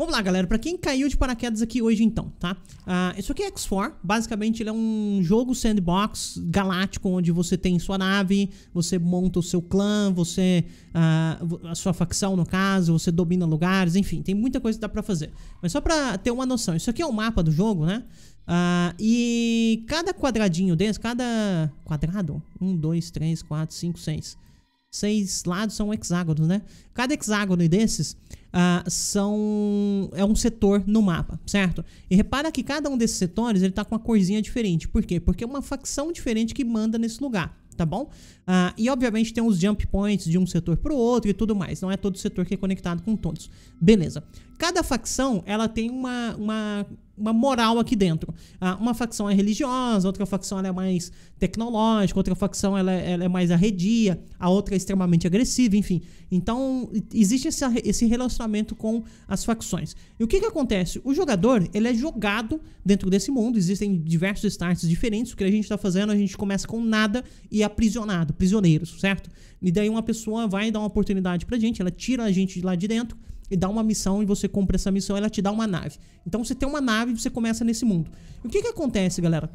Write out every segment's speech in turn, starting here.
Vamos lá, galera. Pra quem caiu de paraquedas aqui hoje, então, tá? Uh, isso aqui é X4. Basicamente, ele é um jogo sandbox galáctico, onde você tem sua nave, você monta o seu clã, você... Uh, a sua facção, no caso, você domina lugares, enfim. Tem muita coisa que dá pra fazer. Mas só pra ter uma noção. Isso aqui é o um mapa do jogo, né? Uh, e cada quadradinho desse, cada quadrado, um, dois, três, quatro, cinco, seis seis lados são hexágonos, né? Cada hexágono desses ah, são é um setor no mapa, certo? E repara que cada um desses setores ele tá com uma corzinha diferente. Por quê? Porque é uma facção diferente que manda nesse lugar, tá bom? Ah, e obviamente tem os jump points de um setor para o outro e tudo mais. Não é todo setor que é conectado com todos. Beleza cada facção ela tem uma, uma, uma moral aqui dentro. Ah, uma facção é religiosa, outra facção é mais tecnológica, outra facção ela, ela, é mais arredia, a outra é extremamente agressiva, enfim. Então, existe esse, esse relacionamento com as facções. E o que, que acontece? O jogador ele é jogado dentro desse mundo, existem diversos starts diferentes. O que a gente está fazendo, a gente começa com nada e é aprisionado, prisioneiros, certo? E daí uma pessoa vai dar uma oportunidade pra gente, ela tira a gente de lá de dentro e dá uma missão e você compra essa missão, ela te dá uma nave. Então você tem uma nave e você começa nesse mundo. E o que que acontece, galera?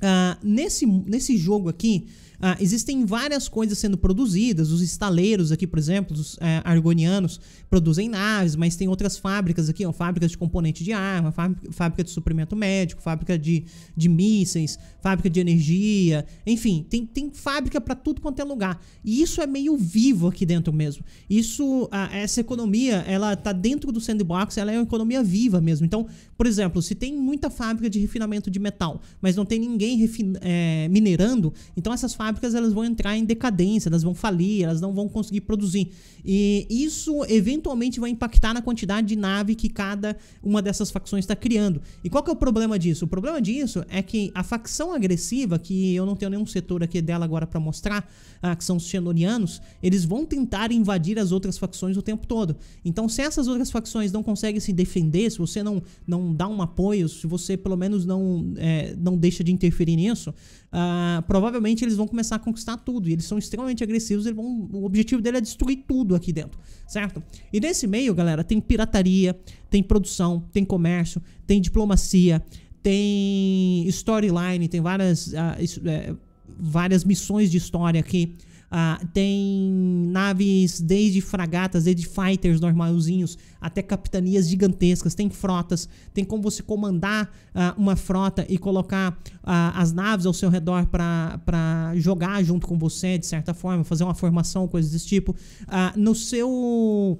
Ah, nesse, nesse jogo aqui, ah, existem várias coisas sendo produzidas. Os estaleiros aqui, por exemplo, os eh, argonianos produzem naves, mas tem outras fábricas aqui, ó, fábricas de componente de arma, fábrica de suprimento médico, fábrica de, de mísseis, fábrica de energia, enfim, tem, tem fábrica para tudo quanto é lugar. E isso é meio vivo aqui dentro mesmo. Isso, ah, essa economia, ela tá dentro do sandbox, ela é uma economia viva mesmo. Então, por exemplo, se tem muita fábrica de refinamento de metal, mas não tem ninguém ninguém é, minerando, então essas fábricas elas vão entrar em decadência, elas vão falir, elas não vão conseguir produzir. E isso eventualmente vai impactar na quantidade de nave que cada uma dessas facções está criando. E qual que é o problema disso? O problema disso é que a facção agressiva, que eu não tenho nenhum setor aqui dela agora para mostrar, ah, que são os xenonianos, eles vão tentar invadir as outras facções o tempo todo. Então, se essas outras facções não conseguem se defender, se você não, não dá um apoio, se você pelo menos não, é, não deixa de interferir interferir nisso, uh, provavelmente eles vão começar a conquistar tudo. E eles são extremamente agressivos, eles vão, o objetivo dele é destruir tudo aqui dentro, certo? E nesse meio, galera, tem pirataria, tem produção, tem comércio, tem diplomacia, tem storyline, tem várias, uh, várias missões de história aqui. Ah, tem naves desde fragatas, desde fighters normalzinhos, até capitanias gigantescas. Tem frotas, tem como você comandar ah, uma frota e colocar ah, as naves ao seu redor para jogar junto com você, de certa forma, fazer uma formação, coisas desse tipo. Ah, no seu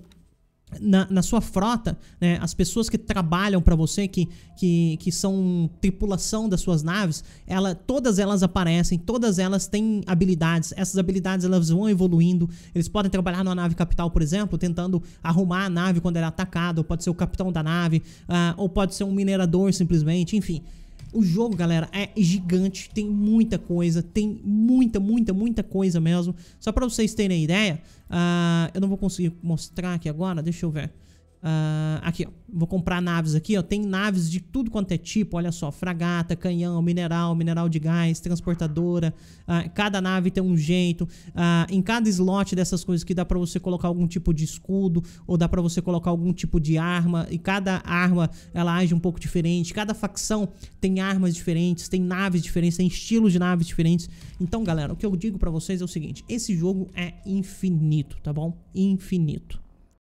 na, na, sua frota, né, as pessoas que trabalham para você, que, que, que são tripulação das suas naves, ela, todas elas aparecem, todas elas têm habilidades. Essas habilidades elas vão evoluindo. Eles podem trabalhar numa nave capital, por exemplo, tentando arrumar a nave quando ela é atacada, ou pode ser o capitão da nave, uh, ou pode ser um minerador simplesmente, enfim. O jogo, galera, é gigante, tem muita coisa, tem muita, muita, muita coisa mesmo. Só pra vocês terem ideia, uh, eu não vou conseguir mostrar aqui agora, deixa eu ver. Uh, aqui, ó. Vou comprar naves aqui, ó. Tem naves de tudo quanto é tipo. Olha só, fragata, canhão, mineral, mineral de gás, transportadora. Uh, cada nave tem um jeito. Uh, em cada slot dessas coisas que dá para você colocar algum tipo de escudo ou dá para você colocar algum tipo de arma. E cada arma ela age um pouco diferente. Cada facção tem armas diferentes, tem naves diferentes, tem estilos de naves diferentes. Então, galera, o que eu digo para vocês é o seguinte: esse jogo é infinito, tá bom? Infinito.